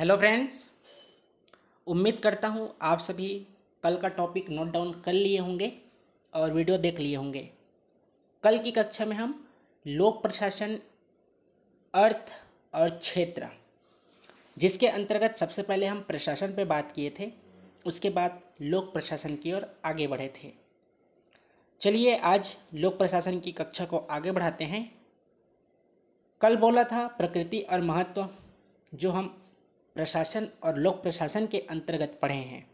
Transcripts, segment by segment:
hello friends उम्मीद करता हूँ आप सभी कल का टॉपिक नोट डाउन कर लिए होंगे और वीडियो देख लिए होंगे कल की कक्षा में हम लोक प्रशासन अर्थ और क्षेत्र जिसके अंतर्गत सबसे पहले हम प्रशासन पे बात किए थे उसके बाद लोक प्रशासन की ओर आगे बढ़े थे चलिए आज लोक प्रशासन की कक्षा को आगे बढ़ाते हैं कल बोला था प्रकृति और महत्व जो हम प्रशासन और लोक प्रशासन के अंतर्गत पढ़े हैं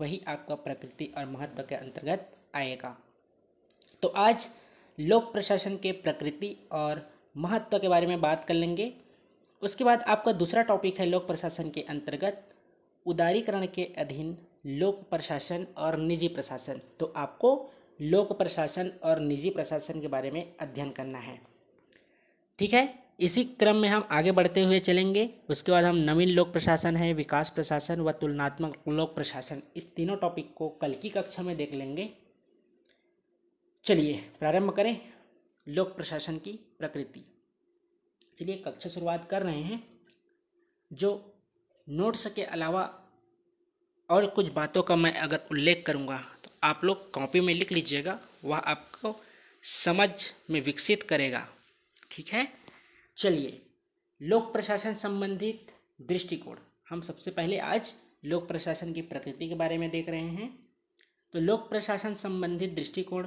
वही आपका प्रकृति और महत्व के अंतर्गत आएगा तो आज लोक प्रशासन के प्रकृति और महत्व के बारे में बात कर लेंगे उसके बाद आपका दूसरा टॉपिक है लोक प्रशासन के अंतर्गत उदारीकरण के अधीन लोक प्रशासन और निजी प्रशासन तो आपको लोक प्रशासन और निजी प्रशासन के बारे में अध्ययन करना है ठीक है इसी क्रम में हम आगे बढ़ते हुए चलेंगे उसके बाद हम नवीन लोक प्रशासन है विकास प्रशासन व तुलनात्मक लोक प्रशासन इस तीनों टॉपिक को कल की कक्षा में देख लेंगे चलिए प्रारंभ करें लोक प्रशासन की प्रकृति चलिए कक्षा शुरुआत कर रहे हैं जो नोट्स के अलावा और कुछ बातों का मैं अगर उल्लेख करूँगा तो आप लोग कॉपी में लिख लीजिएगा वह आपको समझ में विकसित करेगा ठीक है चलिए लोक प्रशासन संबंधित दृष्टिकोण हम सबसे पहले आज लोक प्रशासन की प्रकृति के बारे में देख रहे हैं तो लोक प्रशासन संबंधित दृष्टिकोण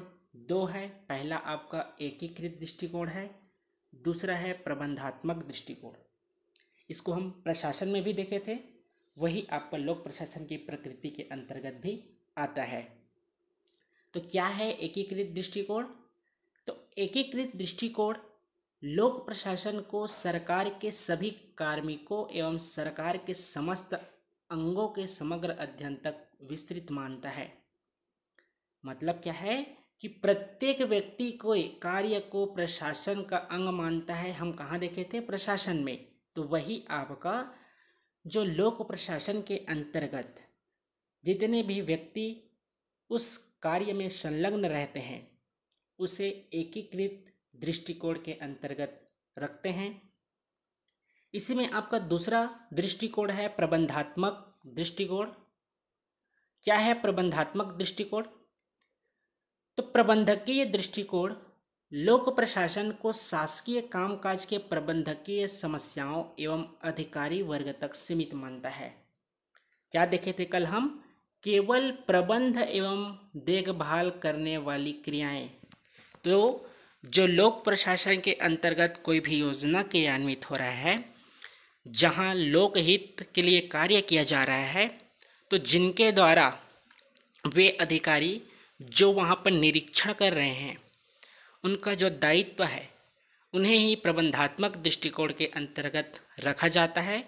दो है पहला आपका एकीकृत दृष्टिकोण है दूसरा है प्रबंधात्मक दृष्टिकोण इसको हम प्रशासन में भी देखे थे वही आपका लोक प्रशासन की प्रकृति के अंतर्गत भी आता है तो क्या है एकीकृत दृष्टिकोण तो एकीकृत दृष्टिकोण लोक प्रशासन को सरकार के सभी कार्मिकों एवं सरकार के समस्त अंगों के समग्र अध्ययन तक विस्तृत मानता है मतलब क्या है कि प्रत्येक व्यक्ति को कार्य को प्रशासन का अंग मानता है हम कहाँ देखे थे प्रशासन में तो वही आपका जो लोक प्रशासन के अंतर्गत जितने भी व्यक्ति उस कार्य में संलग्न रहते हैं उसे एकीकृत दृष्टिकोण के अंतर्गत रखते हैं इसी में आपका दूसरा दृष्टिकोण है प्रबंधात्मक दृष्टिकोण क्या है प्रबंधात्मक दृष्टिकोण तो प्रबंधकीय दृष्टिकोण लोक प्रशासन को शासकीय कामकाज के प्रबंधकीय समस्याओं एवं अधिकारी वर्ग तक सीमित मानता है क्या देखे थे कल हम केवल प्रबंध एवं देखभाल करने वाली क्रियाएं तो जो लोक प्रशासन के अंतर्गत कोई भी योजना क्रियान्वित हो रहा है जहां लोकहित के लिए कार्य किया जा रहा है तो जिनके द्वारा वे अधिकारी जो वहां पर निरीक्षण कर रहे हैं उनका जो दायित्व है उन्हें ही प्रबंधात्मक दृष्टिकोण के अंतर्गत रखा जाता है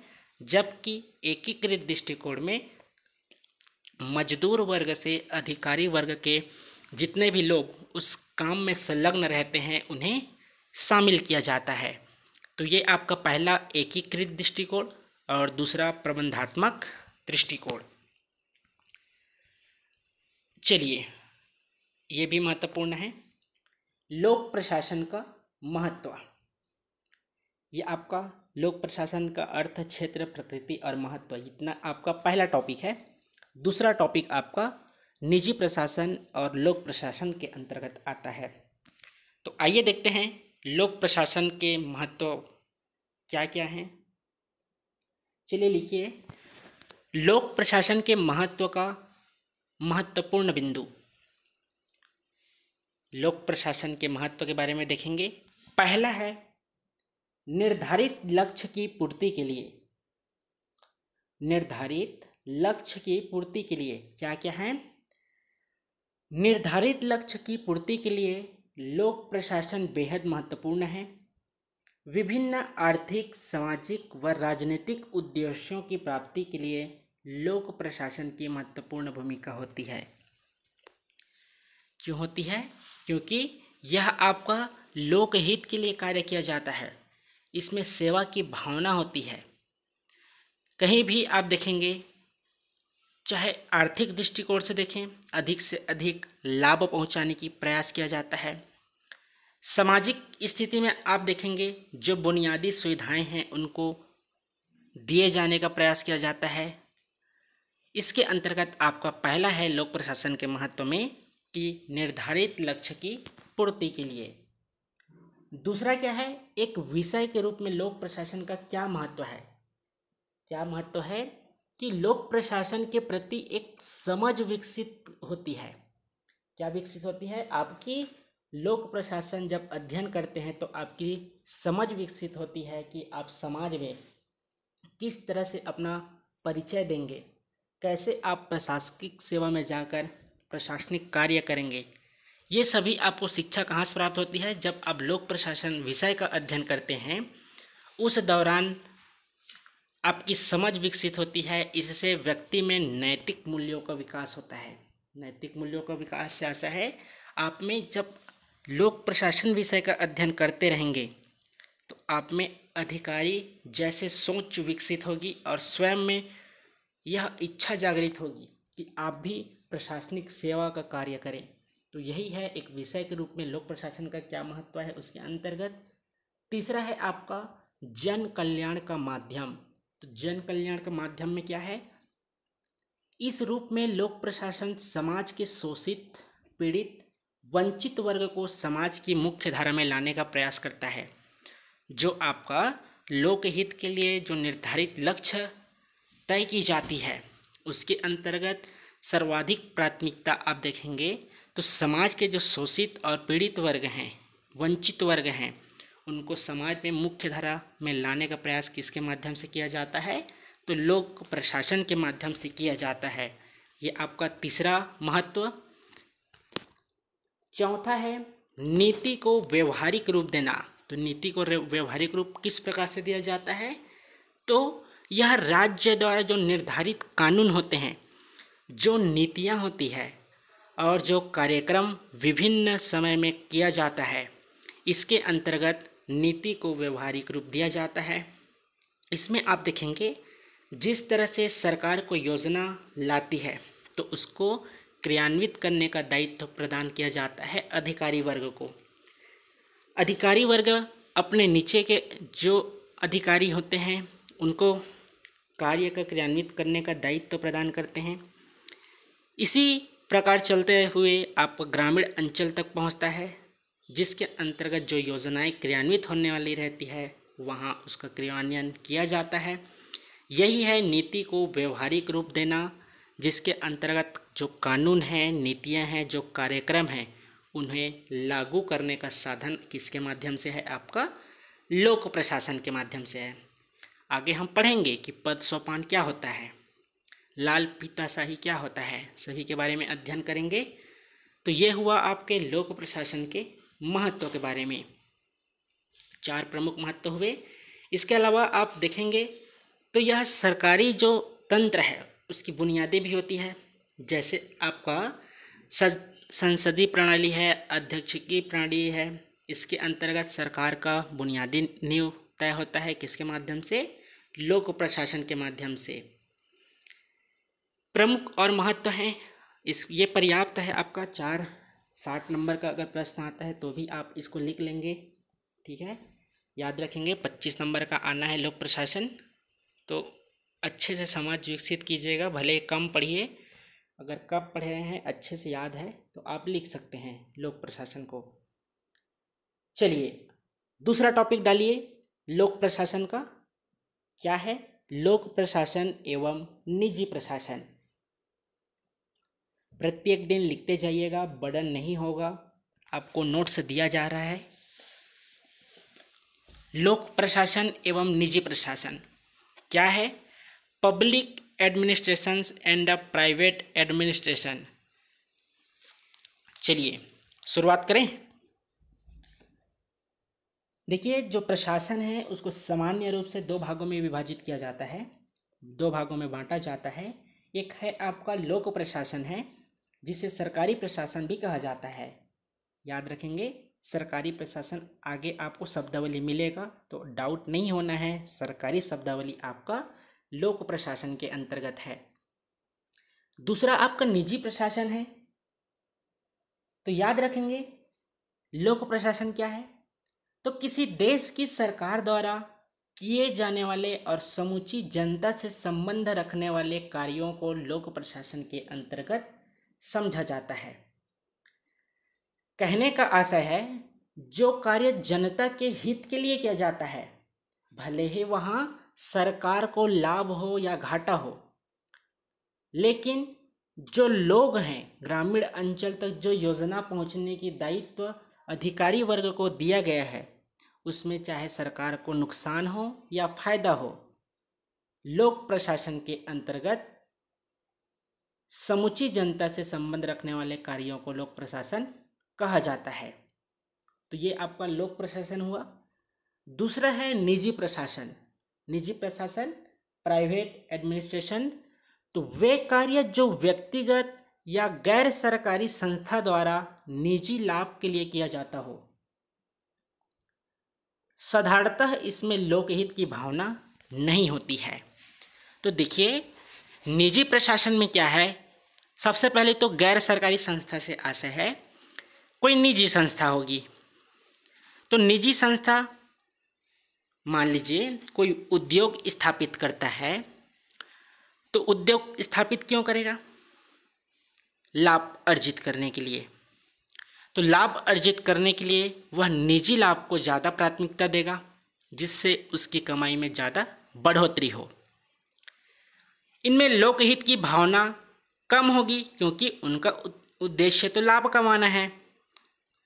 जबकि एकीकृत दृष्टिकोण में मजदूर वर्ग से अधिकारी वर्ग के जितने भी लोग उस काम में संलग्न रहते हैं उन्हें शामिल किया जाता है तो ये आपका पहला एकीकृत दृष्टिकोण और दूसरा प्रबंधात्मक दृष्टिकोण चलिए ये भी महत्वपूर्ण है लोक प्रशासन का महत्व ये आपका लोक प्रशासन का अर्थ क्षेत्र प्रकृति और महत्व इतना आपका पहला टॉपिक है दूसरा टॉपिक आपका निजी प्रशासन और लोक प्रशासन के अंतर्गत आता है तो आइए देखते हैं लोक प्रशासन के महत्व क्या क्या हैं चलिए लिखिए लोक प्रशासन के महत्व का महत्वपूर्ण बिंदु लोक प्रशासन के महत्व के बारे में देखेंगे पहला है निर्धारित लक्ष्य की पूर्ति के लिए निर्धारित लक्ष्य की पूर्ति के लिए क्या क्या है निर्धारित लक्ष्य की पूर्ति के लिए लोक प्रशासन बेहद महत्वपूर्ण है विभिन्न आर्थिक सामाजिक व राजनीतिक उद्देश्यों की प्राप्ति के लिए लोक प्रशासन की महत्वपूर्ण भूमिका होती है क्यों होती है क्योंकि यह आपका लोकहित के लिए कार्य किया जाता है इसमें सेवा की भावना होती है कहीं भी आप देखेंगे चाहे आर्थिक दृष्टिकोण से देखें अधिक से अधिक लाभ पहुंचाने की प्रयास किया जाता है सामाजिक स्थिति में आप देखेंगे जो बुनियादी सुविधाएं हैं उनको दिए जाने का प्रयास किया जाता है इसके अंतर्गत आपका पहला है लोक प्रशासन के महत्व में कि निर्धारित लक्ष्य की पूर्ति के लिए दूसरा क्या है एक विषय के रूप में लोक प्रशासन का क्या महत्व है क्या महत्व है कि लोक प्रशासन के प्रति एक समझ विकसित होती है क्या विकसित होती है आपकी लोक प्रशासन जब अध्ययन करते हैं तो आपकी समझ विकसित होती है कि आप समाज में किस तरह से अपना परिचय देंगे कैसे आप प्रशासनिक सेवा में जाकर प्रशासनिक कार्य करेंगे ये सभी आपको शिक्षा कहाँ से प्राप्त होती है जब आप लोक प्रशासन विषय का अध्ययन करते हैं उस दौरान आपकी समझ विकसित होती है इससे व्यक्ति में नैतिक मूल्यों का विकास होता है नैतिक मूल्यों का विकास से ऐसा है आप में जब लोक प्रशासन विषय का अध्ययन करते रहेंगे तो आप में अधिकारी जैसे सोच विकसित होगी और स्वयं में यह इच्छा जागृत होगी कि आप भी प्रशासनिक सेवा का कार्य करें तो यही है एक विषय के रूप में लोक प्रशासन का क्या महत्व है उसके अंतर्गत तीसरा है आपका जन कल्याण का माध्यम तो जन कल्याण के माध्यम में क्या है इस रूप में लोक प्रशासन समाज के शोषित पीड़ित वंचित वर्ग को समाज की मुख्य धारा में लाने का प्रयास करता है जो आपका लोकहित के लिए जो निर्धारित लक्ष्य तय की जाती है उसके अंतर्गत सर्वाधिक प्राथमिकता आप देखेंगे तो समाज के जो शोषित और पीड़ित वर्ग हैं वंचित वर्ग हैं उनको समाज में मुख्य धारा में लाने का प्रयास किसके माध्यम से किया जाता है तो लोक प्रशासन के माध्यम से किया जाता है ये आपका तीसरा महत्व चौथा है नीति को व्यवहारिक रूप देना तो नीति को व्यवहारिक रूप किस प्रकार से दिया जाता है तो यह राज्य द्वारा जो निर्धारित कानून होते हैं जो नीतियाँ होती है और जो कार्यक्रम विभिन्न समय में किया जाता है इसके अंतर्गत नीति को व्यवहारिक रूप दिया जाता है इसमें आप देखेंगे जिस तरह से सरकार को योजना लाती है तो उसको क्रियान्वित करने का दायित्व प्रदान किया जाता है अधिकारी वर्ग को अधिकारी वर्ग अपने नीचे के जो अधिकारी होते हैं उनको कार्य का क्रियान्वित करने का दायित्व प्रदान करते हैं इसी प्रकार चलते हुए आप ग्रामीण अंचल तक पहुंचता है जिसके अंतर्गत जो योजनाएं क्रियान्वित होने वाली रहती है वहाँ उसका क्रियान्वयन किया जाता है यही है नीति को व्यवहारिक रूप देना जिसके अंतर्गत जो कानून हैं नीतियाँ हैं जो कार्यक्रम हैं उन्हें लागू करने का साधन किसके माध्यम से है आपका लोक प्रशासन के माध्यम से है आगे हम पढ़ेंगे कि पद सोपान क्या होता है लाल पीताशाही क्या होता है सभी के बारे में अध्ययन करेंगे तो ये हुआ आपके लोक प्रशासन के महत्व के बारे में चार प्रमुख महत्व हुए इसके अलावा आप देखेंगे तो यह सरकारी जो तंत्र है उसकी बुनियादें भी होती है जैसे आपका संसदीय प्रणाली है अध्यक्ष की प्रणाली है इसके अंतर्गत सरकार का बुनियादी नींव तय होता है किसके माध्यम से लोक प्रशासन के माध्यम से प्रमुख और महत्व हैं इस ये पर्याप्त है आपका चार साठ नंबर का अगर प्रश्न आता है तो भी आप इसको लिख लेंगे ठीक है याद रखेंगे पच्चीस नंबर का आना है लोक प्रशासन तो अच्छे से समाज विकसित कीजिएगा भले कम पढ़िए अगर कब पढ़े रहे हैं अच्छे से याद है तो आप लिख सकते हैं लोक प्रशासन को चलिए दूसरा टॉपिक डालिए लोक प्रशासन का क्या है लोक प्रशासन एवं निजी प्रशासन प्रत्येक दिन लिखते जाइएगा बर्डन नहीं होगा आपको नोट्स दिया जा रहा है लोक प्रशासन एवं निजी प्रशासन क्या है public administration and uh private administration चलिए शुरुआत करें देखिए जो प्रशासन है उसको सामान्य रूप से दो भागों में विभाजित किया जाता है दो भागों में बांटा जाता है एक है आपका लोक प्रशासन है जिसे सरकारी प्रशासन भी कहा जाता है याद रखेंगे सरकारी प्रशासन आगे आपको शब्दावली मिलेगा तो डाउट नहीं होना है सरकारी शब्दावली आपका लोक प्रशासन के अंतर्गत है दूसरा आपका निजी प्रशासन है तो याद रखेंगे लोक प्रशासन क्या है तो किसी देश की सरकार द्वारा किए जाने वाले और समूची जनता से संबंध रखने वाले कार्यों को लोक प्रशासन के अंतर्गत समझा जाता है कहने का आशय है जो कार्य जनता के हित के लिए किया जाता है भले ही वहाँ सरकार को लाभ हो या घाटा हो लेकिन जो लोग हैं ग्रामीण अंचल तक जो योजना पहुंचने की दायित्व अधिकारी वर्ग को दिया गया है उसमें चाहे सरकार को नुकसान हो या फायदा हो लोक प्रशासन के अंतर्गत समुची जनता से संबंध रखने वाले कार्यों को लोक प्रशासन कहा जाता है तो ये आपका लोक प्रशासन हुआ दूसरा है निजी प्रशासन निजी प्रशासन प्राइवेट एडमिनिस्ट्रेशन तो वे कार्य जो व्यक्तिगत या गैर सरकारी संस्था द्वारा निजी लाभ के लिए किया जाता हो साधारणतः इसमें लोकहित की भावना नहीं होती है तो देखिए निजी प्रशासन में क्या है सबसे पहले तो गैर सरकारी संस्था से आशय है कोई निजी संस्था होगी तो निजी संस्था मान लीजिए कोई उद्योग स्थापित करता है तो उद्योग स्थापित क्यों करेगा लाभ अर्जित करने के लिए तो लाभ अर्जित करने के लिए वह निजी लाभ को ज़्यादा प्राथमिकता देगा जिससे उसकी कमाई में ज़्यादा बढ़ोतरी हो इनमें लोकहित की भावना कम होगी क्योंकि उनका उद्देश्य तो लाभ कमाना है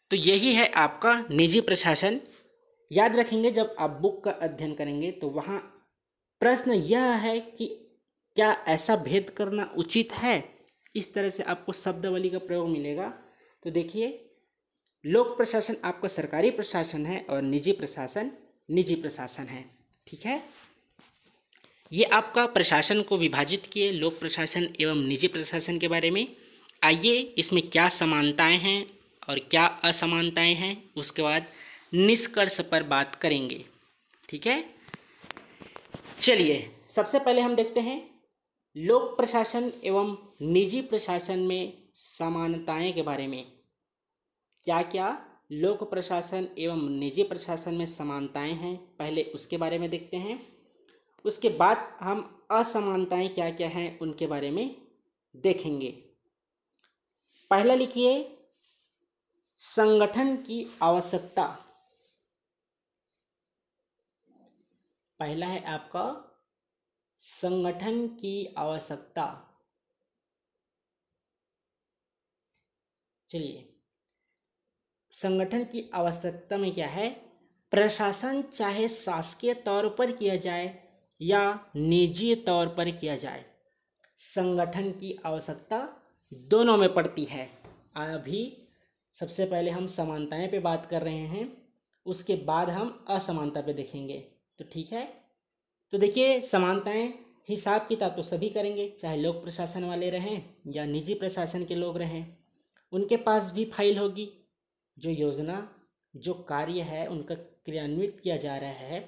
तो यही है आपका निजी प्रशासन याद रखेंगे जब आप बुक का अध्ययन करेंगे तो वहाँ प्रश्न यह है कि क्या ऐसा भेद करना उचित है इस तरह से आपको शब्दावली का प्रयोग मिलेगा तो देखिए लोक प्रशासन आपका सरकारी प्रशासन है और निजी प्रशासन निजी प्रशासन है ठीक है ये आपका प्रशासन को विभाजित किए लोक प्रशासन एवं निजी प्रशासन के बारे में आइए इसमें क्या समानताएं हैं और क्या असमानताएं हैं उसके बाद निष्कर्ष पर बात करेंगे ठीक है चलिए सबसे पहले हम देखते हैं लोक प्रशासन एवं निजी प्रशासन में समानताएं के बारे में क्या क्या लोक प्रशासन एवं निजी प्रशासन में समानताएं हैं पहले उसके बारे में देखते हैं उसके बाद हम असमानताएं क्या क्या हैं उनके बारे में देखेंगे पहला लिखिए संगठन की आवश्यकता पहला है आपका संगठन की आवश्यकता चलिए संगठन की आवश्यकता में क्या है प्रशासन चाहे शासकीय तौर पर किया जाए या निजी तौर पर किया जाए संगठन की आवश्यकता दोनों में पड़ती है अभी सबसे पहले हम समानताएं पे बात कर रहे हैं उसके बाद हम असमानता पे देखेंगे तो ठीक है तो देखिए समानताएं हिसाब किताब तो सभी करेंगे चाहे लोक प्रशासन वाले रहें या निजी प्रशासन के लोग रहें उनके पास भी फाइल होगी जो योजना जो कार्य है उनका क्रियान्वित किया जा रहा है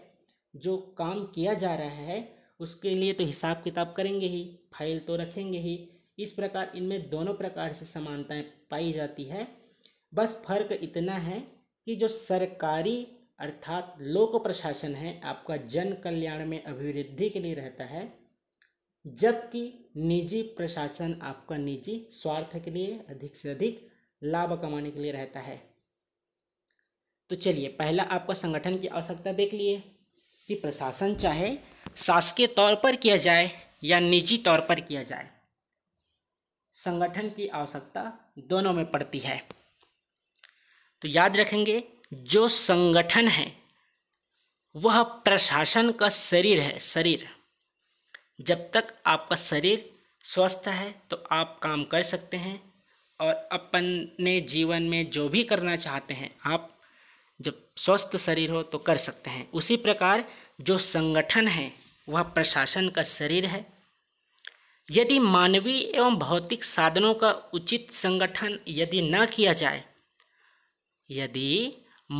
जो काम किया जा रहा है उसके लिए तो हिसाब किताब करेंगे ही फाइल तो रखेंगे ही इस प्रकार इनमें दोनों प्रकार से समानताएं पाई जाती है बस फर्क इतना है कि जो सरकारी अर्थात लोक प्रशासन है आपका जन कल्याण में अभिवृद्धि के लिए रहता है जबकि निजी प्रशासन आपका निजी स्वार्थ के लिए अधिक से अधिक लाभ कमाने के लिए रहता है तो चलिए पहला आपका संगठन की आवश्यकता देख लिए कि प्रशासन चाहे शासकीय तौर पर किया जाए या निजी तौर पर किया जाए संगठन की आवश्यकता दोनों में पड़ती है तो याद रखेंगे जो संगठन है वह प्रशासन का शरीर है शरीर जब तक आपका शरीर स्वस्थ है तो आप काम कर सकते हैं और अपने जीवन में जो भी करना चाहते हैं आप जब स्वस्थ शरीर हो तो कर सकते हैं उसी प्रकार जो संगठन है वह प्रशासन का शरीर है यदि मानवीय एवं भौतिक साधनों का उचित संगठन यदि न किया जाए यदि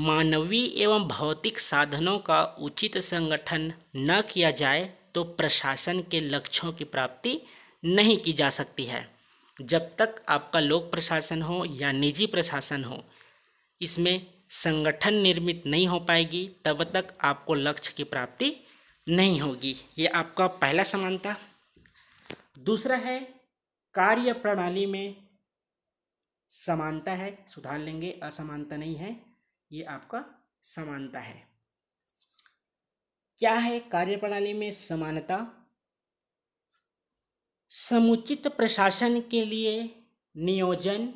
मानवीय एवं भौतिक साधनों का उचित संगठन न किया जाए तो प्रशासन के लक्ष्यों की प्राप्ति नहीं की जा सकती है जब तक आपका लोक प्रशासन हो या निजी प्रशासन हो इसमें संगठन निर्मित नहीं हो पाएगी तब तक आपको लक्ष्य की प्राप्ति नहीं होगी ये आपका पहला समानता दूसरा है कार्य प्रणाली में समानता है सुधार लेंगे असमानता नहीं है ये आपका समानता है क्या है कार्य प्रणाली में समानता समुचित प्रशासन के लिए नियोजन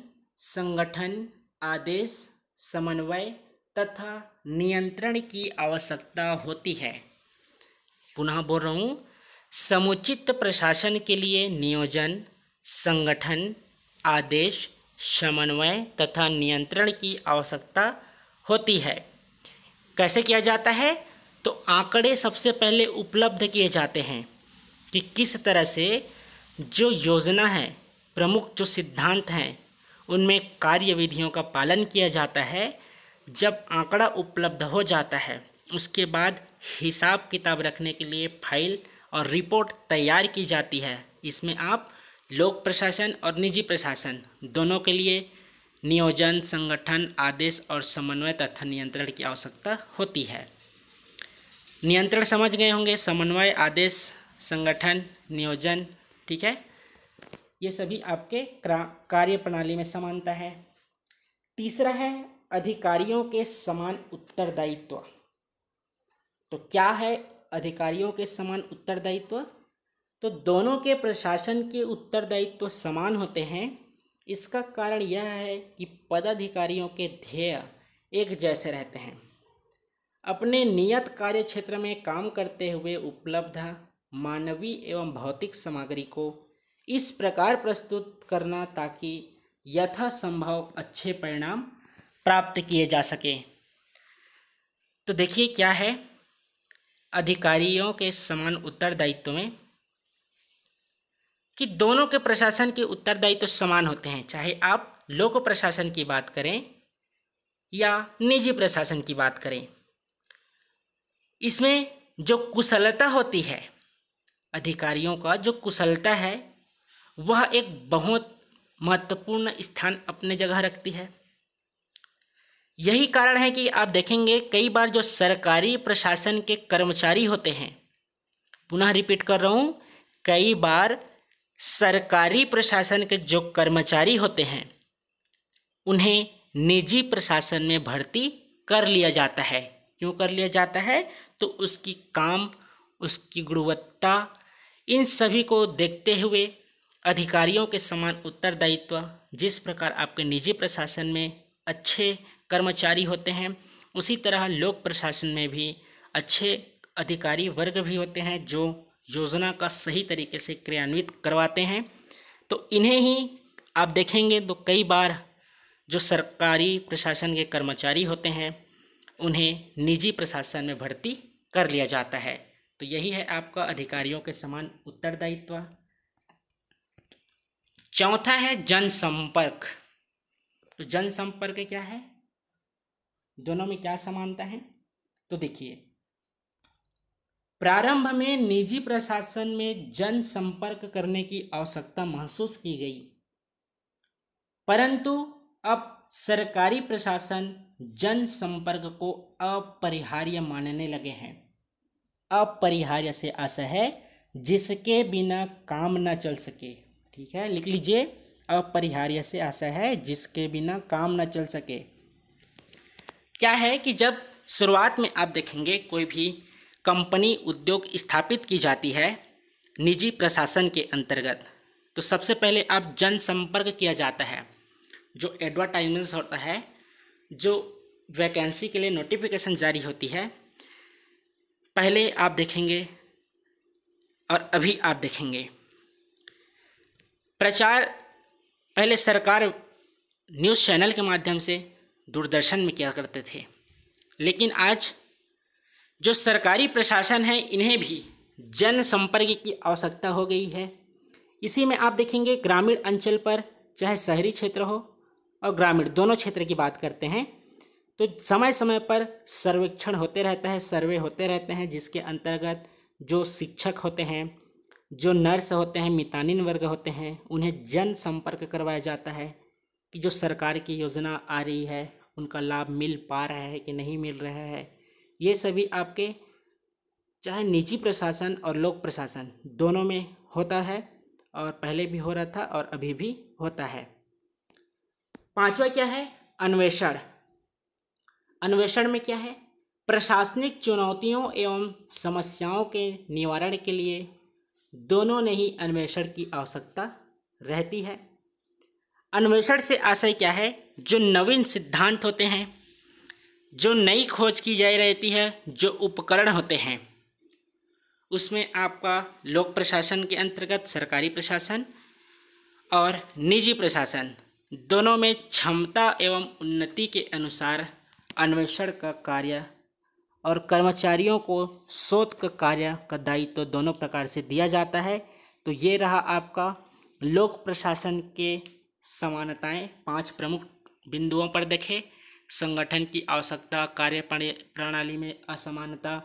संगठन आदेश समन्वय तथा नियंत्रण की आवश्यकता होती है पुनः बोल रहा हूँ समुचित प्रशासन के लिए नियोजन संगठन आदेश समन्वय तथा नियंत्रण की आवश्यकता होती है कैसे किया जाता है तो आंकड़े सबसे पहले उपलब्ध किए जाते हैं कि किस तरह से जो योजना है प्रमुख जो सिद्धांत हैं उनमें कार्य विधियों का पालन किया जाता है जब आंकड़ा उपलब्ध हो जाता है उसके बाद हिसाब किताब रखने के लिए फाइल और रिपोर्ट तैयार की जाती है इसमें आप लोक प्रशासन और निजी प्रशासन दोनों के लिए नियोजन संगठन आदेश और समन्वय तथा नियंत्रण की आवश्यकता होती है नियंत्रण समझ गए होंगे समन्वय आदेश संगठन नियोजन ठीक है ये सभी आपके कार्य प्रणाली में समानता है तीसरा है अधिकारियों के समान उत्तरदायित्व तो क्या है अधिकारियों के समान उत्तरदायित्व तो दोनों के प्रशासन के उत्तरदायित्व समान होते हैं इसका कारण यह है कि पदाधिकारियों के ध्येय एक जैसे रहते हैं अपने नियत कार्य क्षेत्र में काम करते हुए उपलब्ध मानवीय एवं भौतिक सामग्री को इस प्रकार प्रस्तुत करना ताकि यथासंभव अच्छे परिणाम प्राप्त किए जा सके तो देखिए क्या है अधिकारियों के समान उत्तरदायित्व में कि दोनों के प्रशासन के उत्तरदायित्व समान होते हैं चाहे आप लोक प्रशासन की बात करें या निजी प्रशासन की बात करें इसमें जो कुशलता होती है अधिकारियों का जो कुशलता है वह एक बहुत महत्वपूर्ण स्थान अपने जगह रखती है यही कारण है कि आप देखेंगे कई बार जो सरकारी प्रशासन के कर्मचारी होते हैं पुनः रिपीट कर रहा हूँ कई बार सरकारी प्रशासन के जो कर्मचारी होते हैं उन्हें निजी प्रशासन में भर्ती कर लिया जाता है क्यों कर लिया जाता है तो उसकी काम उसकी गुणवत्ता इन सभी को देखते हुए अधिकारियों के समान उत्तरदायित्व जिस प्रकार आपके निजी प्रशासन में अच्छे कर्मचारी होते हैं उसी तरह लोक प्रशासन में भी अच्छे अधिकारी वर्ग भी होते हैं जो योजना का सही तरीके से क्रियान्वित करवाते हैं तो इन्हें ही आप देखेंगे तो कई बार जो सरकारी प्रशासन के कर्मचारी होते हैं उन्हें निजी प्रशासन में भर्ती कर लिया जाता है तो यही है आपका अधिकारियों के समान उत्तरदायित्व चौथा है जनसंपर्क तो जनसंपर्क क्या है दोनों में क्या समानता है तो देखिए प्रारंभ में निजी प्रशासन में जनसंपर्क करने की आवश्यकता महसूस की गई परंतु अब सरकारी प्रशासन जनसंपर्क को अपरिहार्य मानने लगे हैं अपरिहार्य से आशा है जिसके बिना काम न चल सके ठीक है लिख लीजिए अपरिहार्य से ऐसा है जिसके बिना काम ना चल सके क्या है कि जब शुरुआत में आप देखेंगे कोई भी कंपनी उद्योग स्थापित की जाती है निजी प्रशासन के अंतर्गत तो सबसे पहले आप जनसंपर्क किया जाता है जो एडवर्टाइजमेंट होता है जो वैकेंसी के लिए नोटिफिकेशन जारी होती है पहले आप देखेंगे और अभी आप देखेंगे प्रचार पहले सरकार न्यूज़ चैनल के माध्यम से दूरदर्शन में किया करते थे लेकिन आज जो सरकारी प्रशासन है इन्हें भी जनसंपर्क की आवश्यकता हो गई है इसी में आप देखेंगे ग्रामीण अंचल पर चाहे शहरी क्षेत्र हो और ग्रामीण दोनों क्षेत्र की बात करते हैं तो समय समय पर सर्वेक्षण होते रहता है सर्वे होते रहते हैं जिसके अंतर्गत जो शिक्षक होते हैं जो नर्स होते हैं मितानिन वर्ग होते हैं उन्हें जन संपर्क करवाया जाता है कि जो सरकार की योजना आ रही है उनका लाभ मिल पा रहा है कि नहीं मिल रहा है ये सभी आपके चाहे निजी प्रशासन और लोक प्रशासन दोनों में होता है और पहले भी हो रहा था और अभी भी होता है पांचवा क्या है अन्वेषण अन्वेषण में क्या है प्रशासनिक चुनौतियों एवं समस्याओं के निवारण के लिए दोनों ने ही अन्वेषण की आवश्यकता रहती है अन्वेषण से आशय क्या है जो नवीन सिद्धांत होते हैं जो नई खोज की जाए रहती है जो उपकरण होते हैं उसमें आपका लोक प्रशासन के अंतर्गत सरकारी प्रशासन और निजी प्रशासन दोनों में क्षमता एवं उन्नति के अनुसार अन्वेषण का कार्य और कर्मचारियों को शोध का कार्य का दायित्व तो दोनों प्रकार से दिया जाता है तो ये रहा आपका लोक प्रशासन के समानताएं पांच प्रमुख बिंदुओं पर देखें संगठन की आवश्यकता कार्य प्रणाली में असमानता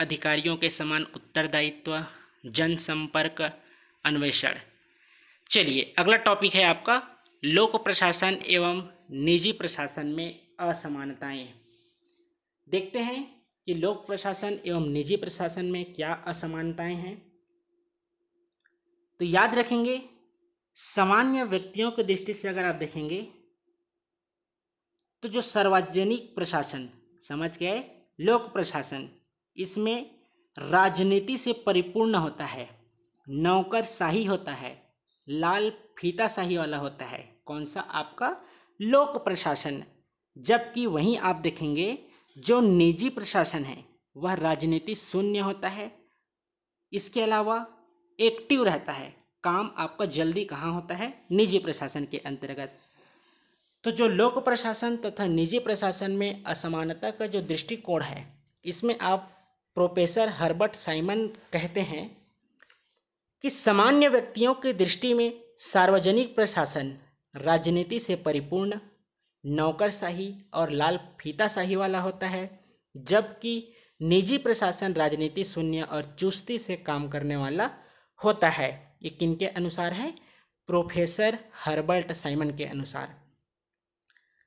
अधिकारियों के समान उत्तरदायित्व जनसंपर्क अन्वेषण चलिए अगला टॉपिक है आपका लोक प्रशासन एवं निजी प्रशासन में असमानताएं देखते हैं कि लोक प्रशासन एवं निजी प्रशासन में क्या असमानताएं हैं तो याद रखेंगे सामान्य व्यक्तियों की दृष्टि से अगर आप देखेंगे तो जो सार्वजनिक प्रशासन समझ गए लोक प्रशासन इसमें राजनीति से परिपूर्ण होता है नौकर शाही होता है लाल फीता शाही वाला होता है कौन सा आपका लोक प्रशासन जबकि वहीं आप देखेंगे जो निजी प्रशासन है वह राजनीति शून्य होता है इसके अलावा एक्टिव रहता है काम आपका जल्दी कहाँ होता है निजी प्रशासन के अंतर्गत तो जो लोक प्रशासन तथा निजी प्रशासन में असमानता का जो दृष्टिकोण है इसमें आप प्रोफेसर हर्बर्ट साइमन कहते हैं कि सामान्य व्यक्तियों की दृष्टि में सार्वजनिक प्रशासन राजनीति से परिपूर्ण नौकरशाही और लाल फीताशाही वाला होता है जबकि निजी प्रशासन राजनीति शून्य और चुस्ती से काम करने वाला होता है ये किन के अनुसार है प्रोफेसर हर्बर्ट साइमन के अनुसार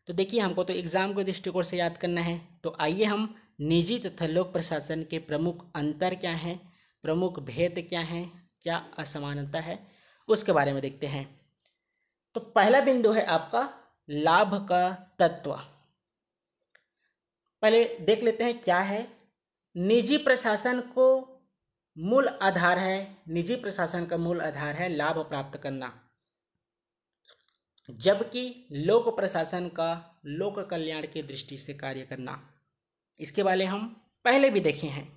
तो देखिए हमको तो एग्ज़ाम के दृष्टिकोण से याद करना है तो आइए हम निजी तथा लोक प्रशासन के प्रमुख अंतर क्या हैं प्रमुख भेद क्या हैं क्या असमानता है उसके बारे में देखते हैं तो पहला बिंदु है आपका लाभ का तत्व पहले देख लेते हैं क्या है निजी प्रशासन को मूल आधार है निजी प्रशासन का मूल आधार है लाभ प्राप्त करना जबकि लोक प्रशासन का लोक कल्याण की दृष्टि से कार्य करना इसके बारे हम पहले भी देखे हैं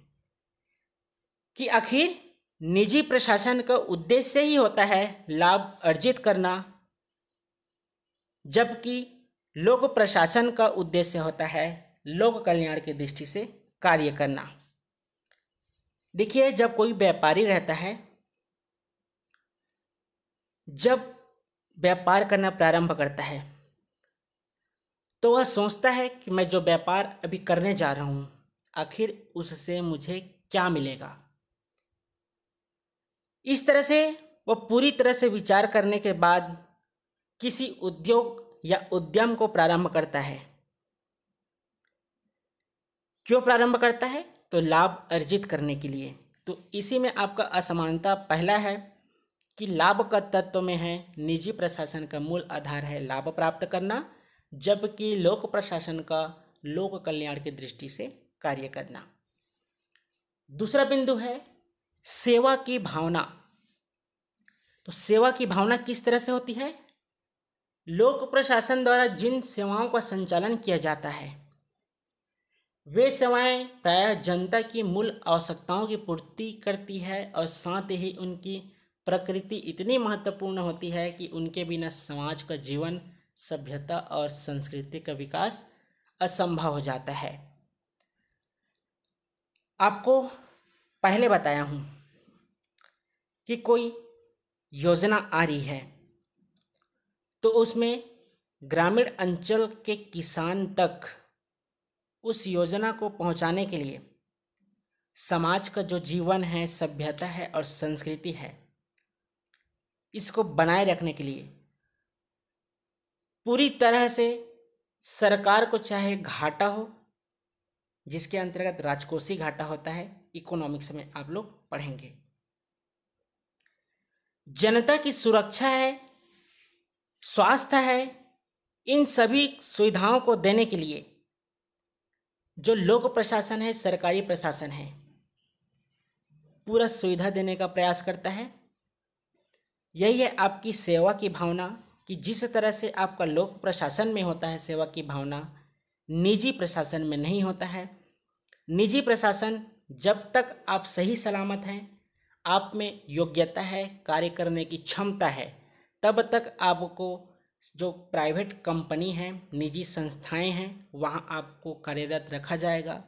कि आखिर निजी प्रशासन का उद्देश्य ही होता है लाभ अर्जित करना जबकि लोक प्रशासन का उद्देश्य होता है लोक कल्याण की दृष्टि से कार्य करना देखिए जब कोई व्यापारी रहता है जब व्यापार करना प्रारंभ करता है तो वह सोचता है कि मैं जो व्यापार अभी करने जा रहा हूँ आखिर उससे मुझे क्या मिलेगा इस तरह से वह पूरी तरह से विचार करने के बाद किसी उद्योग या उद्यम को प्रारंभ करता है क्यों प्रारंभ करता है तो लाभ अर्जित करने के लिए तो इसी में आपका असमानता पहला है कि लाभ का तत्व में है निजी प्रशासन का मूल आधार है लाभ प्राप्त करना जबकि लोक प्रशासन का लोक कल्याण की दृष्टि से कार्य करना दूसरा बिंदु है सेवा की भावना तो सेवा की भावना किस तरह से होती है लोक प्रशासन द्वारा जिन सेवाओं का संचालन किया जाता है वे सेवाएं प्रायः जनता की मूल आवश्यकताओं की पूर्ति करती है और साथ ही उनकी प्रकृति इतनी महत्वपूर्ण होती है कि उनके बिना समाज का जीवन सभ्यता और संस्कृति का विकास असंभव हो जाता है आपको पहले बताया हूँ कि कोई योजना आ रही है तो उसमें ग्रामीण अंचल के किसान तक उस योजना को पहुंचाने के लिए समाज का जो जीवन है सभ्यता है और संस्कृति है इसको बनाए रखने के लिए पूरी तरह से सरकार को चाहे घाटा हो जिसके अंतर्गत राजकोषीय घाटा होता है इकोनॉमिक्स में आप लोग पढ़ेंगे जनता की सुरक्षा है स्वास्थ्य है इन सभी सुविधाओं को देने के लिए जो लोक प्रशासन है सरकारी प्रशासन है पूरा सुविधा देने का प्रयास करता है यही है आपकी सेवा की भावना कि जिस तरह से आपका लोक प्रशासन में होता है सेवा की भावना निजी प्रशासन में नहीं होता है निजी प्रशासन जब तक आप सही सलामत हैं आप में योग्यता है कार्य करने की क्षमता है तब तक आपको जो प्राइवेट कंपनी है निजी संस्थाएं हैं वहाँ आपको कार्यरत रखा जाएगा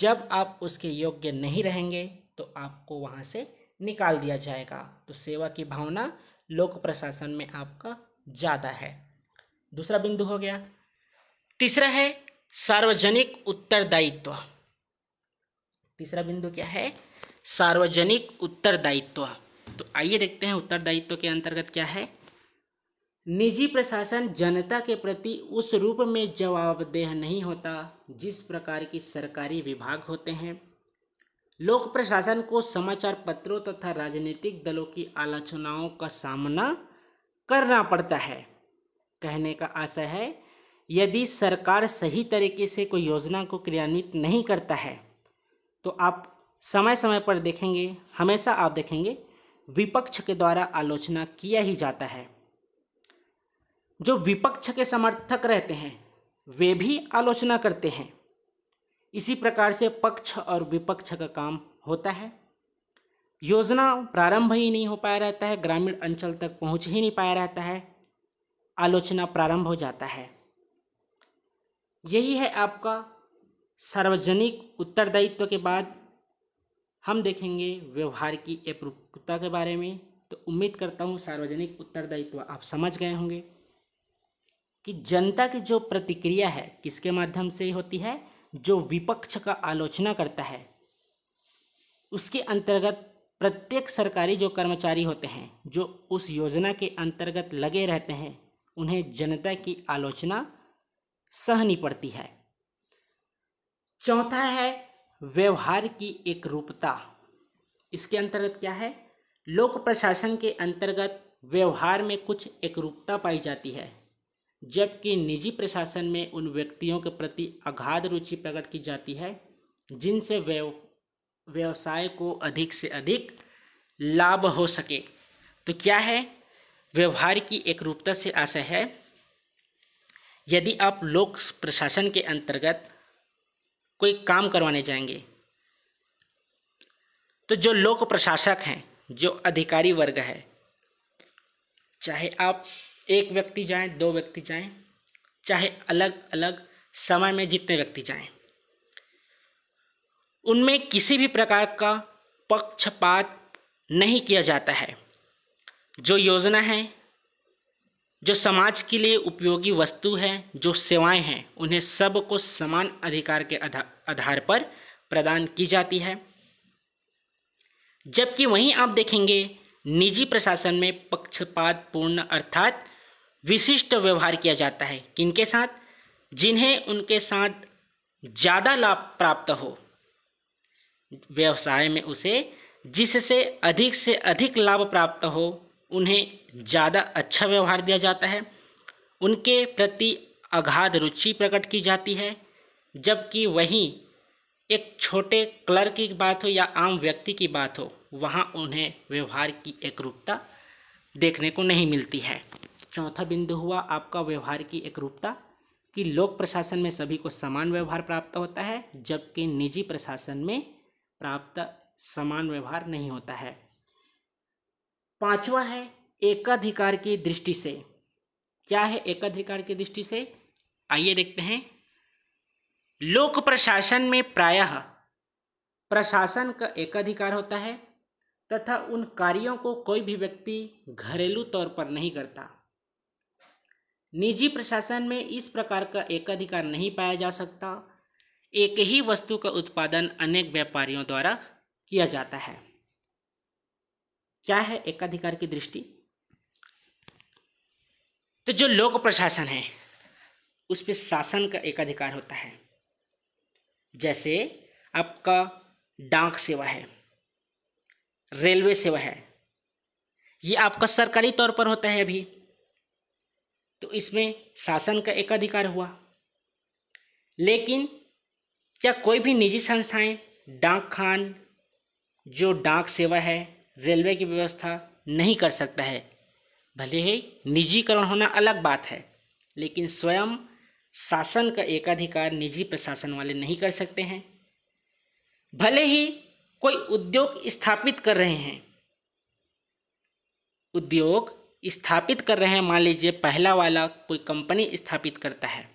जब आप उसके योग्य नहीं रहेंगे तो आपको वहाँ से निकाल दिया जाएगा तो सेवा की भावना लोक प्रशासन में आपका ज़्यादा है दूसरा बिंदु हो गया तीसरा है सार्वजनिक उत्तरदायित्व तीसरा बिंदु क्या है सार्वजनिक उत्तरदायित्व तो आइए देखते हैं उत्तरदायित्व के अंतर्गत क्या है निजी प्रशासन जनता के प्रति उस रूप में जवाबदेह नहीं होता जिस प्रकार की सरकारी विभाग होते हैं लोक प्रशासन को समाचार पत्रों तथा राजनीतिक दलों की आलोचनाओं का सामना करना पड़ता है कहने का आशय है यदि सरकार सही तरीके से कोई योजना को क्रियान्वित नहीं करता है तो आप समय समय पर देखेंगे हमेशा आप देखेंगे विपक्ष के द्वारा आलोचना किया ही जाता है जो विपक्ष के समर्थक रहते हैं वे भी आलोचना करते हैं इसी प्रकार से पक्ष और विपक्ष का काम होता है योजना प्रारंभ ही नहीं हो पाया रहता है ग्रामीण अंचल तक पहुंच ही नहीं पाया रहता है आलोचना प्रारंभ हो जाता है यही है आपका सार्वजनिक उत्तरदायित्व के बाद हम देखेंगे व्यवहार की अप्रुपता के बारे में तो उम्मीद करता हूँ सार्वजनिक उत्तरदायित्व आप समझ गए होंगे कि जनता की जो प्रतिक्रिया है किसके माध्यम से होती है जो विपक्ष का आलोचना करता है उसके अंतर्गत प्रत्येक सरकारी जो कर्मचारी होते हैं जो उस योजना के अंतर्गत लगे रहते हैं उन्हें जनता की आलोचना सहनी पड़ती है चौथा है व्यवहार की एक रूपता इसके अंतर्गत क्या है लोक प्रशासन के अंतर्गत व्यवहार में कुछ एक रूपता पाई जाती है जबकि निजी प्रशासन में उन व्यक्तियों के प्रति अगाध रुचि प्रकट की जाती है जिनसे व्यव व्यवसाय को अधिक से अधिक लाभ हो सके तो क्या है व्यवहार की एक रूपता से आशय है यदि आप लोक प्रशासन के अंतर्गत कोई काम करवाने जाएंगे तो जो लोक प्रशासक हैं जो अधिकारी वर्ग है चाहे आप एक व्यक्ति जाएं दो व्यक्ति जाएं चाहे अलग अलग समय में जितने व्यक्ति जाएं उनमें किसी भी प्रकार का पक्षपात नहीं किया जाता है जो योजना है जो समाज के लिए उपयोगी वस्तु है जो सेवाएं हैं उन्हें सबको समान अधिकार के आधार पर प्रदान की जाती है जबकि वहीं आप देखेंगे निजी प्रशासन में पक्षपात पूर्ण अर्थात विशिष्ट व्यवहार किया जाता है किनके साथ जिन्हें उनके साथ ज़्यादा लाभ प्राप्त हो व्यवसाय में उसे जिससे अधिक से अधिक लाभ प्राप्त हो उन्हें ज़्यादा अच्छा व्यवहार दिया जाता है उनके प्रति अगाध रुचि प्रकट की जाती है जबकि वहीं एक छोटे क्लर्क की बात हो या आम व्यक्ति की बात हो वहाँ उन्हें व्यवहार की एकरूपता देखने को नहीं मिलती है चौथा बिंदु हुआ आपका व्यवहार की एकरूपता कि लोक प्रशासन में सभी को समान व्यवहार प्राप्त होता है जबकि निजी प्रशासन में प्राप्त समान व्यवहार नहीं होता है पांचवा है एकाधिकार की दृष्टि से क्या है एकाधिकार की दृष्टि से आइए देखते हैं लोक प्रशासन में प्रायः प्रशासन का एकाधिकार होता है तथा उन कार्यों को कोई भी व्यक्ति घरेलू तौर पर नहीं करता निजी प्रशासन में इस प्रकार का एकाधिकार नहीं पाया जा सकता एक ही वस्तु का उत्पादन अनेक व्यापारियों द्वारा किया जाता है क्या है एकाधिकार की दृष्टि तो जो लोक प्रशासन है उस पर शासन का एकाधिकार होता है जैसे आपका डाक सेवा है रेलवे सेवा है ये आपका सरकारी तौर पर होता है अभी तो इसमें शासन का एकाधिकार हुआ लेकिन क्या कोई भी निजी संस्थाएं डाक खान जो डाक सेवा है रेलवे की व्यवस्था नहीं कर सकता है भले ही निजीकरण होना अलग बात है लेकिन स्वयं शासन का एकाधिकार निजी प्रशासन वाले नहीं कर सकते हैं भले ही कोई उद्योग स्थापित कर रहे हैं उद्योग स्थापित कर रहे हैं मान लीजिए पहला वाला कोई कंपनी स्थापित करता है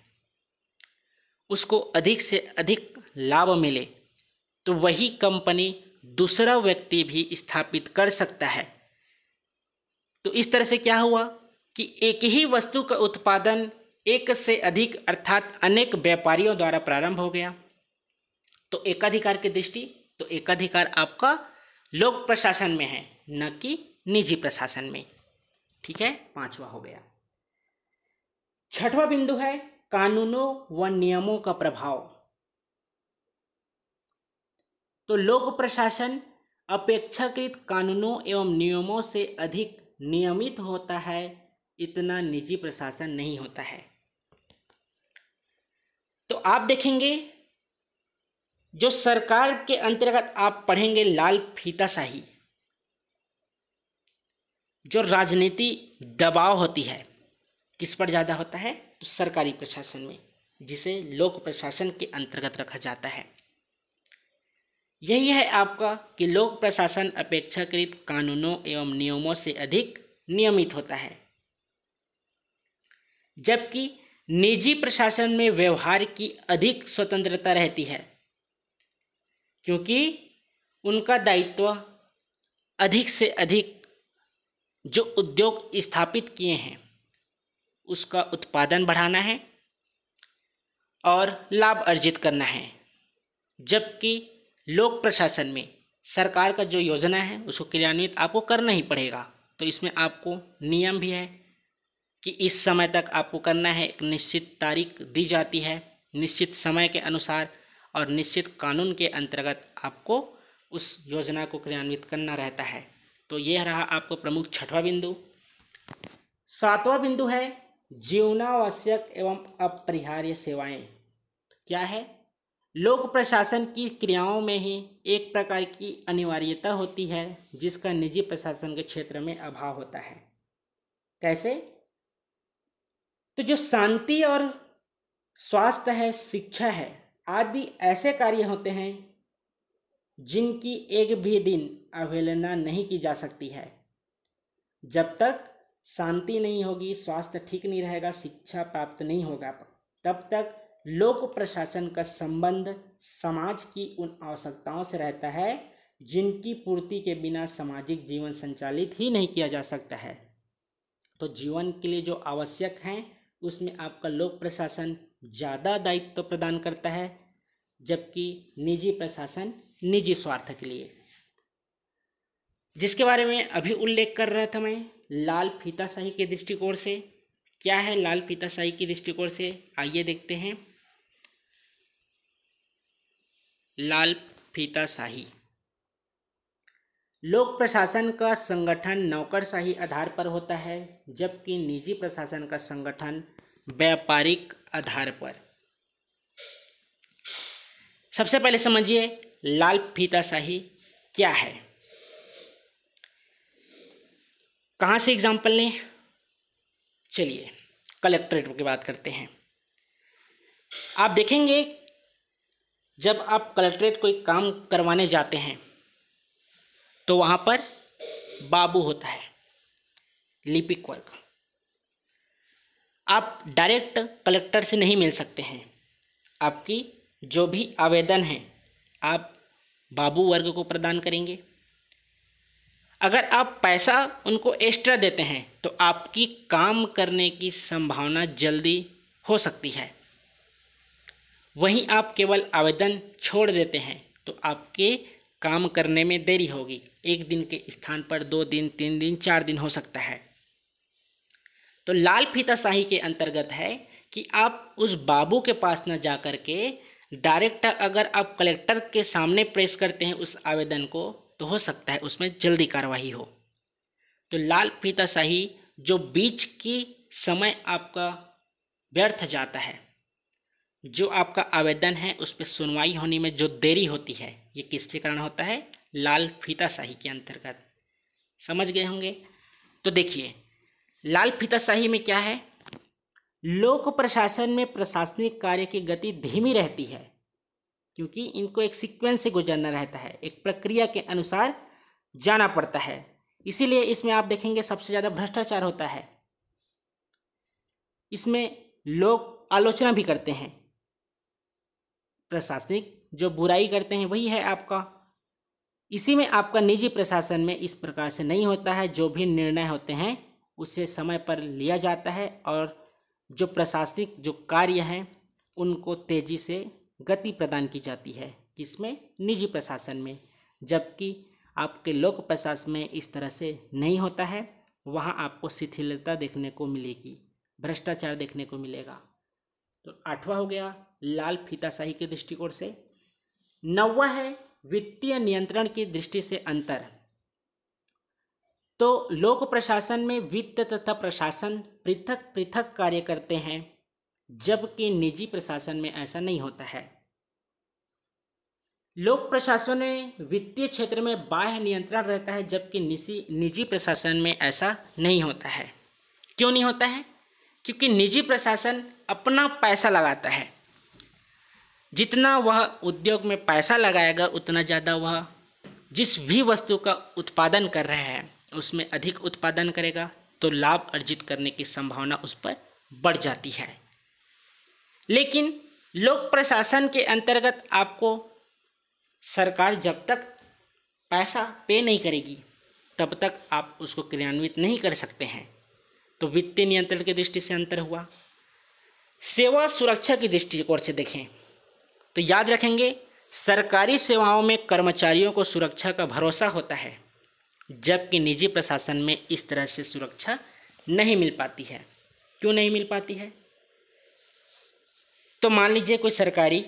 उसको अधिक से अधिक लाभ मिले तो वही कंपनी दूसरा व्यक्ति भी स्थापित कर सकता है तो इस तरह से क्या हुआ कि एक ही वस्तु का उत्पादन एक से अधिक अर्थात अनेक व्यापारियों द्वारा प्रारंभ हो गया तो एकाधिकार की दृष्टि तो एकाधिकार आपका लोक प्रशासन में है न कि निजी प्रशासन में ठीक है पांचवा हो गया छठवा बिंदु है कानूनों व नियमों का प्रभाव तो लोक प्रशासन अपेक्षाकृत कानूनों एवं नियमों से अधिक नियमित होता है इतना निजी प्रशासन नहीं होता है तो आप देखेंगे जो सरकार के अंतर्गत आप पढ़ेंगे लाल फीताशाही जो राजनीति दबाव होती है किस पर ज़्यादा होता है तो सरकारी प्रशासन में जिसे लोक प्रशासन के अंतर्गत रखा जाता है यही है आपका कि लोक प्रशासन अपेक्षाकृत कानूनों एवं नियमों से अधिक नियमित होता है जबकि निजी प्रशासन में व्यवहार की अधिक स्वतंत्रता रहती है क्योंकि उनका दायित्व अधिक से अधिक जो उद्योग स्थापित किए हैं उसका उत्पादन बढ़ाना है और लाभ अर्जित करना है जबकि लोक प्रशासन में सरकार का जो योजना है उसको क्रियान्वित आपको करना ही पड़ेगा तो इसमें आपको नियम भी है कि इस समय तक आपको करना है एक निश्चित तारीख दी जाती है निश्चित समय के अनुसार और निश्चित कानून के अंतर्गत आपको उस योजना को क्रियान्वित करना रहता है तो यह रहा आपको प्रमुख छठवा बिंदु सातवां बिंदु है जीवनावश्यक एवं अपरिहार्य सेवाएं क्या है लोक प्रशासन की क्रियाओं में ही एक प्रकार की अनिवार्यता होती है जिसका निजी प्रशासन के क्षेत्र में अभाव होता है कैसे तो जो शांति और स्वास्थ्य है शिक्षा है आदि ऐसे कार्य होते हैं जिनकी एक भी दिन अवहेलना नहीं की जा सकती है जब तक शांति नहीं होगी स्वास्थ्य ठीक नहीं रहेगा शिक्षा प्राप्त नहीं होगा तब तक लोक प्रशासन का संबंध समाज की उन आवश्यकताओं से रहता है जिनकी पूर्ति के बिना सामाजिक जीवन संचालित ही नहीं किया जा सकता है तो जीवन के लिए जो आवश्यक हैं उसमें आपका लोक प्रशासन ज़्यादा दायित्व तो प्रदान करता है जबकि निजी प्रशासन निजी स्वार्थ के लिए जिसके बारे में अभी उल्लेख कर रहा था मैं लाल फीताशाही के दृष्टिकोण से क्या है लाल फीताशाही के दृष्टिकोण से आइए देखते हैं लाल फीता शाही लोक प्रशासन का संगठन नौकरशाही आधार पर होता है जबकि निजी प्रशासन का संगठन व्यापारिक आधार पर सबसे पहले समझिए लाल फीताशाही क्या है कहाँ से एग्जाम्पल लें चलिए कलेक्ट्रेट की बात करते हैं आप देखेंगे जब आप कलेक्ट्रेट कोई काम करवाने जाते हैं तो वहाँ पर बाबू होता है लिपिक वर्ग आप डायरेक्ट कलेक्टर से नहीं मिल सकते हैं आपकी जो भी आवेदन है आप बाबू वर्ग को प्रदान करेंगे अगर आप पैसा उनको एक्स्ट्रा देते हैं तो आपकी काम करने की संभावना जल्दी हो सकती है वहीं आप केवल आवेदन छोड़ देते हैं तो आपके काम करने में देरी होगी एक दिन के स्थान पर दो दिन तीन दिन चार दिन हो सकता है तो लाल फीताशाही के अंतर्गत है कि आप उस बाबू के पास न जा कर के डायरेक्ट अगर आप कलेक्टर के सामने प्रेस करते हैं उस आवेदन को तो हो सकता है उसमें जल्दी कार्रवाई हो तो लाल फीताशाही जो बीच की समय आपका व्यर्थ जाता है जो आपका आवेदन है उस पर सुनवाई होने में जो देरी होती है ये किसके कारण होता है लाल फीताशाही के अंतर्गत समझ गए होंगे तो देखिए लाल फीताशाही में क्या है लोक प्रशासन में प्रशासनिक कार्य की गति धीमी रहती है क्योंकि इनको एक सीक्वेंस से गुजरना रहता है एक प्रक्रिया के अनुसार जाना पड़ता है इसीलिए इसमें आप देखेंगे सबसे ज़्यादा भ्रष्टाचार होता है इसमें लोग आलोचना भी करते हैं प्रशासनिक जो बुराई करते हैं वही है आपका इसी में आपका निजी प्रशासन में इस प्रकार से नहीं होता है जो भी निर्णय होते हैं उसे समय पर लिया जाता है और जो प्रशासनिक जो कार्य हैं उनको तेज़ी से गति प्रदान की जाती है किसमें निजी प्रशासन में जबकि आपके लोक प्रशासन में इस तरह से नहीं होता है वहाँ आपको शिथिलता देखने को मिलेगी भ्रष्टाचार देखने को मिलेगा तो आठवां हो गया लाल फीताशाही के दृष्टिकोण से नौवा है वित्तीय नियंत्रण की दृष्टि से अंतर तो लोक प्रशासन में वित्त तथा प्रशासन पृथक पृथक कार्य करते हैं जबकि निजी प्रशासन में ऐसा नहीं होता है लोक प्रशासन में वित्तीय क्षेत्र में बाह्य नियंत्रण रहता है जबकि निजी निजी प्रशासन में ऐसा नहीं होता है क्यों नहीं होता है क्योंकि निजी प्रशासन अपना पैसा लगाता है जितना वह उद्योग में पैसा लगाएगा उतना ज़्यादा वह जिस भी वस्तु का उत्पादन कर रहे हैं उसमें अधिक उत्पादन करेगा तो लाभ अर्जित करने की संभावना उस पर बढ़ जाती है लेकिन लोक प्रशासन के अंतर्गत आपको सरकार जब तक पैसा पे नहीं करेगी तब तक आप उसको क्रियान्वित नहीं कर सकते हैं तो वित्तीय नियंत्रण की दृष्टि से अंतर हुआ सेवा सुरक्षा की दृष्टिकोण से देखें तो याद रखेंगे सरकारी सेवाओं में कर्मचारियों को सुरक्षा का भरोसा होता है जबकि निजी प्रशासन में इस तरह से सुरक्षा नहीं मिल पाती है क्यों नहीं मिल पाती है तो मान लीजिए कोई सरकारी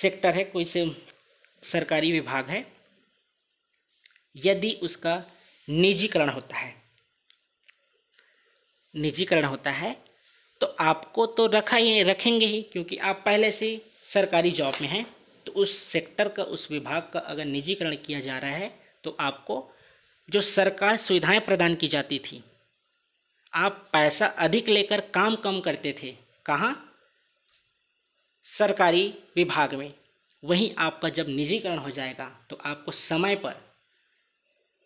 सेक्टर है कोई से सरकारी विभाग है यदि उसका निजीकरण होता है निजीकरण होता है तो आपको तो रखा ही रखेंगे ही क्योंकि आप पहले से सरकारी जॉब में हैं तो उस सेक्टर का उस विभाग का अगर निजीकरण किया जा रहा है तो आपको जो सरकार सुविधाएं प्रदान की जाती थी आप पैसा अधिक लेकर काम कम करते थे कहाँ सरकारी विभाग में वहीं आपका जब निजीकरण हो जाएगा तो आपको समय पर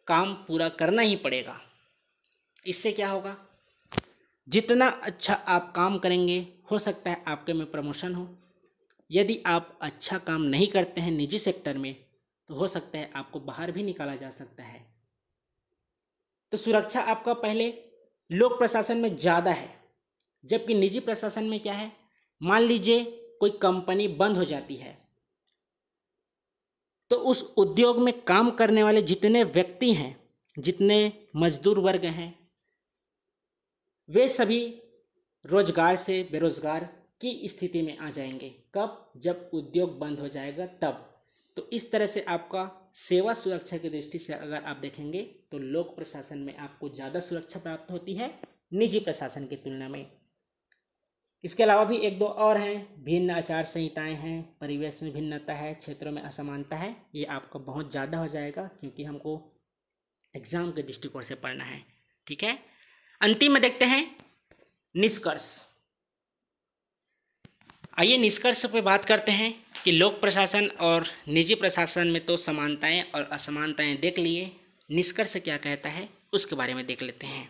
काम पूरा करना ही पड़ेगा इससे क्या होगा जितना अच्छा आप काम करेंगे हो सकता है आपके में प्रमोशन हो यदि आप अच्छा काम नहीं करते हैं निजी सेक्टर में तो हो सकता है आपको बाहर भी निकाला जा सकता है तो सुरक्षा आपका पहले लोक प्रशासन में ज़्यादा है जबकि निजी प्रशासन में क्या है मान लीजिए कोई कंपनी बंद हो जाती है तो उस उद्योग में काम करने वाले जितने व्यक्ति हैं जितने मजदूर वर्ग हैं वे सभी रोजगार से बेरोजगार की स्थिति में आ जाएंगे कब जब उद्योग बंद हो जाएगा तब तो इस तरह से आपका सेवा सुरक्षा की दृष्टि से अगर आप देखेंगे तो लोक प्रशासन में आपको ज़्यादा सुरक्षा प्राप्त होती है निजी प्रशासन की तुलना में इसके अलावा भी एक दो और हैं भिन्न आचार संहिताएं हैं परिवेश में भिन्नता है क्षेत्रों में असमानता है ये आपका बहुत ज़्यादा हो जाएगा क्योंकि हमको एग्ज़ाम के दृष्टिकोण से पढ़ना है ठीक है अंतिम में देखते हैं निष्कर्ष आइए निष्कर्ष पर बात करते हैं कि लोक प्रशासन और निजी प्रशासन में तो समानताएं और असमानताएं देख लिए निष्कर्ष क्या कहता है उसके बारे में देख लेते हैं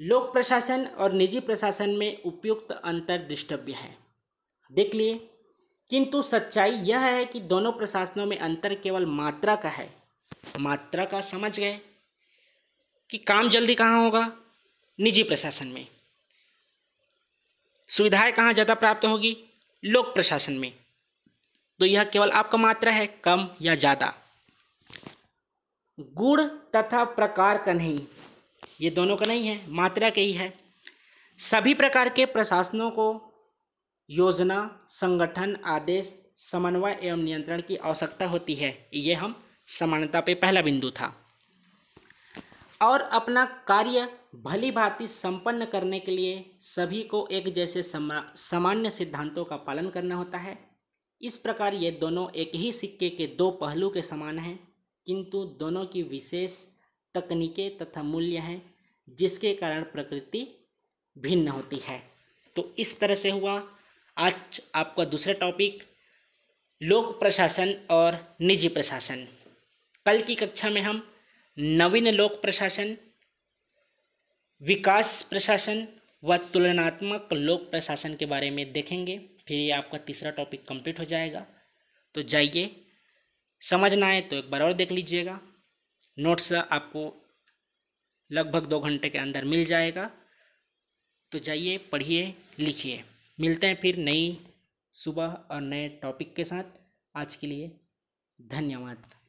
लोक प्रशासन और निजी प्रशासन में उपयुक्त अंतर दृष्टव्य है देख लिए किंतु सच्चाई यह है कि दोनों प्रशासनों में अंतर केवल मात्रा का है मात्रा का समझ गए कि काम जल्दी कहाँ होगा निजी प्रशासन में सुविधाएं कहाँ ज़्यादा प्राप्त होगी लोक प्रशासन में तो यह केवल आपका मात्रा है कम या ज़्यादा गुण तथा प्रकार का नहीं ये दोनों का नहीं है मात्रा का ही है सभी प्रकार के प्रशासनों को योजना संगठन आदेश समन्वय एवं नियंत्रण की आवश्यकता होती है ये हम समानता पे पहला बिंदु था और अपना कार्य भली भांति संपन्न करने के लिए सभी को एक जैसे समा, सामान्य सिद्धांतों का पालन करना होता है इस प्रकार ये दोनों एक ही सिक्के के दो पहलू के समान हैं किंतु दोनों की विशेष तकनीकें तथा मूल्य हैं जिसके कारण प्रकृति भिन्न होती है तो इस तरह से हुआ आज आपका दूसरा टॉपिक लोक प्रशासन और निजी प्रशासन कल की कक्षा में हम नवीन लोक प्रशासन विकास प्रशासन व तुलनात्मक लोक प्रशासन के बारे में देखेंगे फिर ये आपका तीसरा टॉपिक कंप्लीट हो जाएगा तो जाइए समझना है तो एक बार और देख लीजिएगा नोट्स आपको लगभग दो घंटे के अंदर मिल जाएगा तो जाइए पढ़िए लिखिए मिलते हैं फिर नई सुबह और नए टॉपिक के साथ आज के लिए धन्यवाद